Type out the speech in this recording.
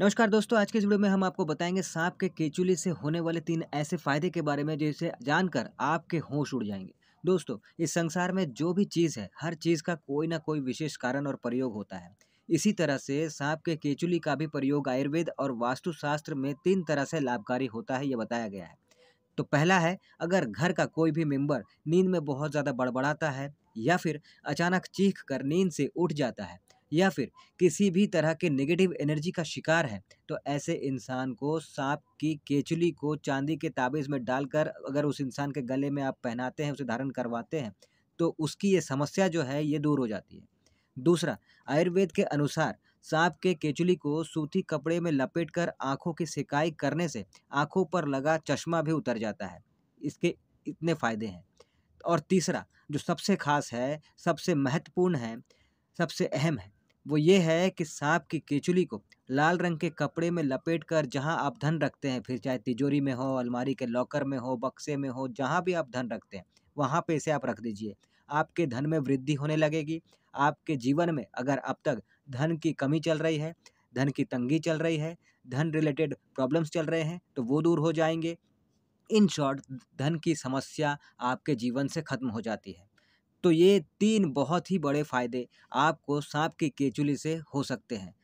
नमस्कार दोस्तों आज के इस वीडियो में हम आपको बताएंगे सांप के केचुली से होने वाले तीन ऐसे फायदे के बारे में जिसे जानकर आपके होश उड़ जाएंगे दोस्तों इस संसार में जो भी चीज़ है हर चीज़ का कोई ना कोई विशेष कारण और प्रयोग होता है इसी तरह से सांप के केचुली का भी प्रयोग आयुर्वेद और वास्तुशास्त्र में तीन तरह से लाभकारी होता है ये बताया गया है तो पहला है अगर घर का कोई भी मेंबर नींद में बहुत ज़्यादा बड़बड़ाता है या फिर अचानक चीख कर नींद से उठ जाता है या फिर किसी भी तरह के नेगेटिव एनर्जी का शिकार है तो ऐसे इंसान को सांप की केचुली को चांदी के ताबीज़ में डालकर अगर उस इंसान के गले में आप पहनाते हैं उसे धारण करवाते हैं तो उसकी ये समस्या जो है ये दूर हो जाती है दूसरा आयुर्वेद के अनुसार सांप के केचुली को सूती कपड़े में लपेटकर आंखों की सिकाई करने से आंखों पर लगा चश्मा भी उतर जाता है इसके इतने फ़ायदे हैं और तीसरा जो सबसे खास है सबसे महत्वपूर्ण है सबसे अहम है वो ये है कि सांप की केचुली को लाल रंग के कपड़े में लपेट कर जहाँ आप धन रखते हैं फिर चाहे तिजोरी में हो अलमारी के लॉकर में हो बक्से में हो जहाँ भी आप धन रखते हैं वहाँ पे इसे आप रख दीजिए आपके धन में वृद्धि होने लगेगी आपके जीवन में अगर अब तक धन की कमी चल रही है धन की तंगी चल रही है धन रिलेटेड प्रॉब्लम्स चल रहे हैं तो वो दूर हो जाएंगे इन शॉर्ट धन की समस्या आपके जीवन से ख़त्म हो जाती है तो ये तीन बहुत ही बड़े फ़ायदे आपको सांप की केचुली से हो सकते हैं